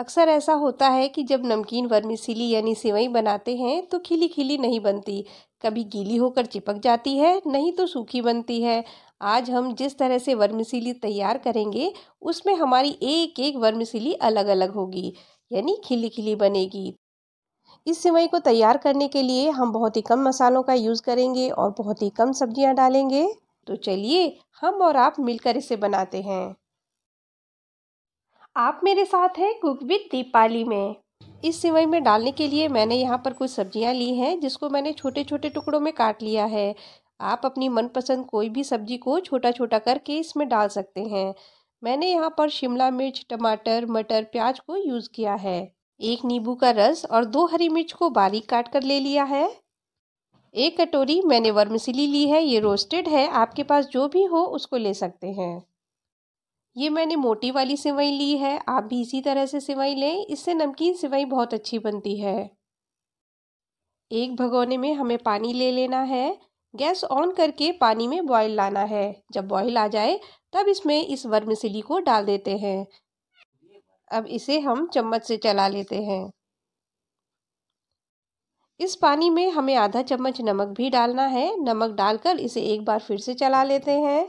अक्सर ऐसा होता है कि जब नमकीन वर्मीसीली यानी सेवई बनाते हैं तो खिली खिली नहीं बनती कभी गीली होकर चिपक जाती है नहीं तो सूखी बनती है आज हम जिस तरह से वर्मीसीली तैयार करेंगे उसमें हमारी एक एक वर्मीसीली अलग अलग होगी यानी खिली खिली बनेगी इस सिवई को तैयार करने के लिए हम बहुत ही कम मसालों का यूज़ करेंगे और बहुत ही कम सब्जियां डालेंगे तो चलिए हम और आप मिलकर इसे बनाते हैं आप मेरे साथ हैं कुक विद दीपाली में इस सिवई में डालने के लिए मैंने यहाँ पर कुछ सब्जियाँ ली हैं जिसको मैंने छोटे छोटे टुकड़ों में काट लिया है आप अपनी मनपसंद कोई भी सब्जी को छोटा छोटा करके इसमें डाल सकते हैं मैंने यहाँ पर शिमला मिर्च टमाटर मटर प्याज को यूज़ किया है एक नींबू का रस और दो हरी मिर्च को बारीक काट कर ले लिया है एक कटोरी मैंने वर्मसिली ली है ये रोस्टेड है आपके पास जो भी हो उसको ले सकते हैं ये मैंने मोटी वाली सिवई ली है आप भी इसी तरह से सिवई लें इससे नमकीन सिवई बहुत अच्छी बनती है एक भगोने में हमें पानी ले लेना है गैस ऑन करके पानी में बॉईल लाना है जब बॉईल आ जाए तब इसमें इस सिली को डाल देते हैं अब इसे हम चम्मच से चला लेते हैं इस पानी में हमें आधा चम्मच नमक भी डालना है नमक डालकर इसे एक बार फिर से चला लेते हैं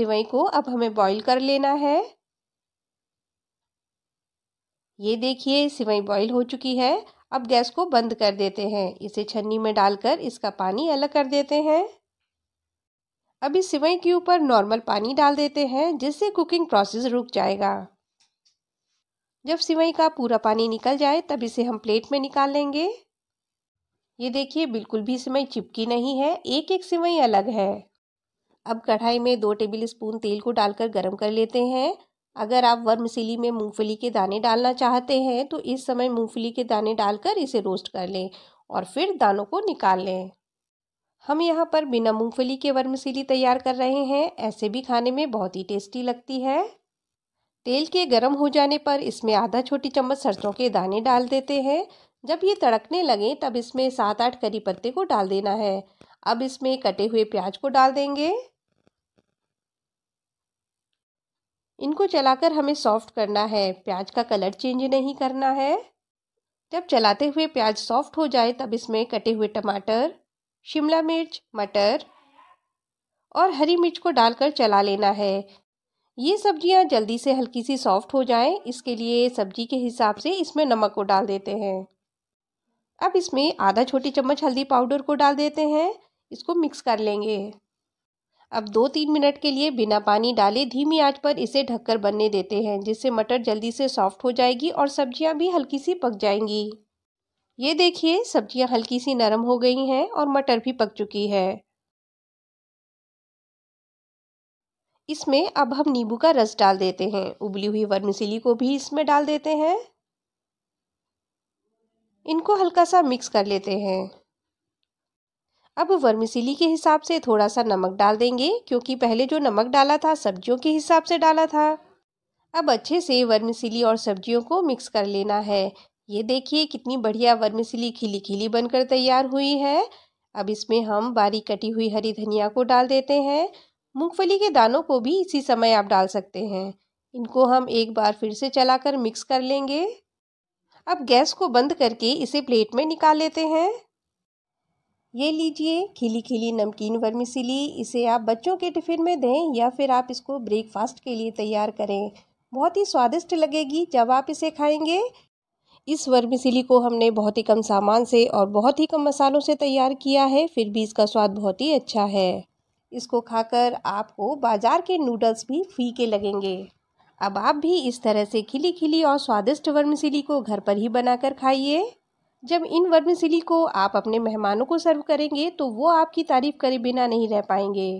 सिवई को अब हमें बॉईल कर लेना है ये देखिए सिवई बॉईल हो चुकी है अब गैस को बंद कर देते हैं इसे छन्नी में डालकर इसका पानी अलग कर देते हैं अब इस सिवई के ऊपर नॉर्मल पानी डाल देते हैं जिससे कुकिंग प्रोसेस रुक जाएगा जब सिवई का पूरा पानी निकल जाए तब इसे हम प्लेट में निकाल लेंगे ये देखिए बिल्कुल भी सिवई चिपकी नहीं है एक एक सिवई अलग है अब कढ़ाई में दो टेबल स्पून तेल को डालकर गर्म कर लेते हैं अगर आप वर्मसिली में मूंगफली के दाने डालना चाहते हैं तो इस समय मूंगफली के दाने डालकर इसे रोस्ट कर लें और फिर दानों को निकाल लें हम यहाँ पर बिना मूंगफली के वर्मसिली तैयार कर रहे हैं ऐसे भी खाने में बहुत ही टेस्टी लगती है तेल के गर्म हो जाने पर इसमें आधा छोटी चम्मच सरसों के दाने डाल देते हैं जब ये तड़कने लगे तब इसमें सात आठ करी पत्ते को डाल देना है अब इसमें कटे हुए प्याज को डाल देंगे इनको चलाकर हमें सॉफ्ट करना है प्याज का कलर चेंज नहीं करना है जब चलाते हुए प्याज सॉफ्ट हो जाए तब इसमें कटे हुए टमाटर शिमला मिर्च मटर और हरी मिर्च को डालकर चला लेना है ये सब्जियां जल्दी से हल्की सी सॉफ्ट हो जाएं इसके लिए सब्जी के हिसाब से इसमें नमक को डाल देते हैं अब इसमें आधा छोटी चम्मच हल्दी पाउडर को डाल देते हैं इसको मिक्स कर लेंगे अब दो तीन मिनट के लिए बिना पानी डाले धीमी आंच पर इसे ढककर बनने देते हैं जिससे मटर जल्दी से सॉफ्ट हो जाएगी और सब्जियां भी हल्की सी पक जाएंगी ये देखिए सब्जियां हल्की सी नरम हो गई हैं और मटर भी पक चुकी है इसमें अब हम नींबू का रस डाल देते हैं उबली हुई वर्मिसिली को भी इसमें डाल देते हैं इनको हल्का सा मिक्स कर लेते हैं अब वर्मिसिली के हिसाब से थोड़ा सा नमक डाल देंगे क्योंकि पहले जो नमक डाला था सब्जियों के हिसाब से डाला था अब अच्छे से वर्मिसिली और सब्जियों को मिक्स कर लेना है ये देखिए कितनी बढ़िया वर्मिसिली खिली खिली बनकर तैयार हुई है अब इसमें हम बारीक कटी हुई हरी धनिया को डाल देते हैं मूँगफली के दानों को भी इसी समय आप डाल सकते हैं इनको हम एक बार फिर से चलाकर मिक्स कर लेंगे अब गैस को बंद करके इसे प्लेट में निकाल लेते हैं ये लीजिए खिली खिली नमकीन वर्मिसिली इसे आप बच्चों के टिफ़िन में दें या फिर आप इसको ब्रेकफास्ट के लिए तैयार करें बहुत ही स्वादिष्ट लगेगी जब आप इसे खाएंगे इस वर्मिसिली को हमने बहुत ही कम सामान से और बहुत ही कम मसालों से तैयार किया है फिर भी इसका स्वाद बहुत ही अच्छा है इसको खाकर आपको बाज़ार के नूडल्स भी फीके लगेंगे अब आप भी इस तरह से खिली खिली और स्वादिष्ट वर्मिसिली को घर पर ही बनाकर खाइए जब इन वर्मसिली को आप अपने मेहमानों को सर्व करेंगे तो वो आपकी तारीफ़ करे बिना नहीं रह पाएंगे